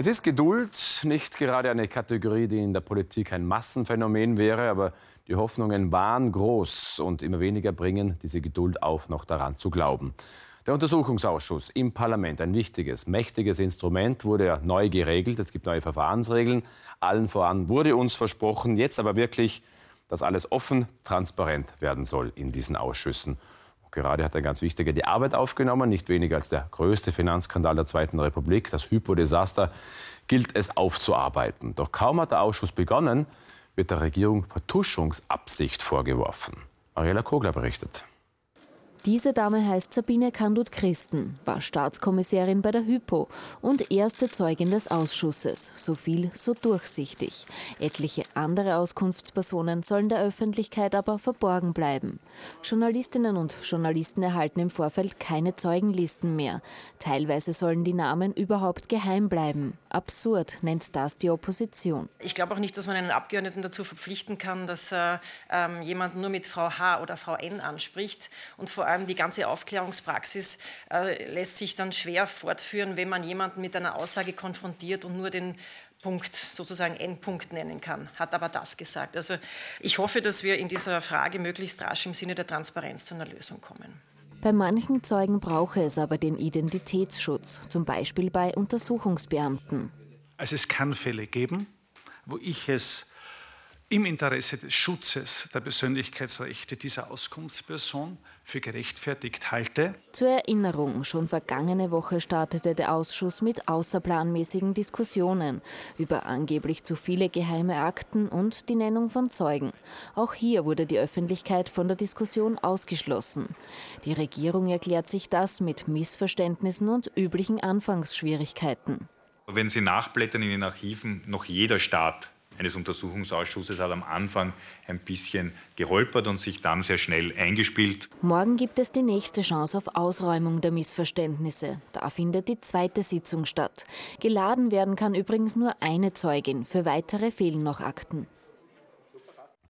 Es ist Geduld nicht gerade eine Kategorie, die in der Politik ein Massenphänomen wäre, aber die Hoffnungen waren groß und immer weniger bringen diese Geduld auf, noch daran zu glauben. Der Untersuchungsausschuss im Parlament, ein wichtiges, mächtiges Instrument, wurde ja neu geregelt. Es gibt neue Verfahrensregeln. Allen voran wurde uns versprochen, jetzt aber wirklich, dass alles offen, transparent werden soll in diesen Ausschüssen. Gerade hat er ganz wichtige die Arbeit aufgenommen, nicht weniger als der größte Finanzskandal der Zweiten Republik, das Hypo-Desaster, gilt es aufzuarbeiten. Doch kaum hat der Ausschuss begonnen, wird der Regierung Vertuschungsabsicht vorgeworfen. Mariella Kogler berichtet. Diese Dame heißt Sabine Kandut Christen, war Staatskommissärin bei der Hypo und erste Zeugin des Ausschusses. So viel, so durchsichtig. Etliche andere Auskunftspersonen sollen der Öffentlichkeit aber verborgen bleiben. Journalistinnen und Journalisten erhalten im Vorfeld keine Zeugenlisten mehr. Teilweise sollen die Namen überhaupt geheim bleiben. Absurd nennt das die Opposition. Ich glaube auch nicht, dass man einen Abgeordneten dazu verpflichten kann, dass äh, jemanden nur mit Frau H oder Frau N anspricht und vor allem allem die ganze Aufklärungspraxis äh, lässt sich dann schwer fortführen, wenn man jemanden mit einer Aussage konfrontiert und nur den Punkt, sozusagen Endpunkt nennen kann, hat aber das gesagt. Also ich hoffe, dass wir in dieser Frage möglichst rasch im Sinne der Transparenz zu einer Lösung kommen. Bei manchen Zeugen brauche es aber den Identitätsschutz, zum Beispiel bei Untersuchungsbeamten. Also es kann Fälle geben, wo ich es im Interesse des Schutzes der Persönlichkeitsrechte dieser Auskunftsperson für gerechtfertigt halte. Zur Erinnerung, schon vergangene Woche startete der Ausschuss mit außerplanmäßigen Diskussionen über angeblich zu viele geheime Akten und die Nennung von Zeugen. Auch hier wurde die Öffentlichkeit von der Diskussion ausgeschlossen. Die Regierung erklärt sich das mit Missverständnissen und üblichen Anfangsschwierigkeiten. Wenn Sie nachblättern in den Archiven, noch jeder Staat eines Untersuchungsausschusses hat am Anfang ein bisschen geholpert und sich dann sehr schnell eingespielt. Morgen gibt es die nächste Chance auf Ausräumung der Missverständnisse. Da findet die zweite Sitzung statt. Geladen werden kann übrigens nur eine Zeugin. Für weitere fehlen noch Akten.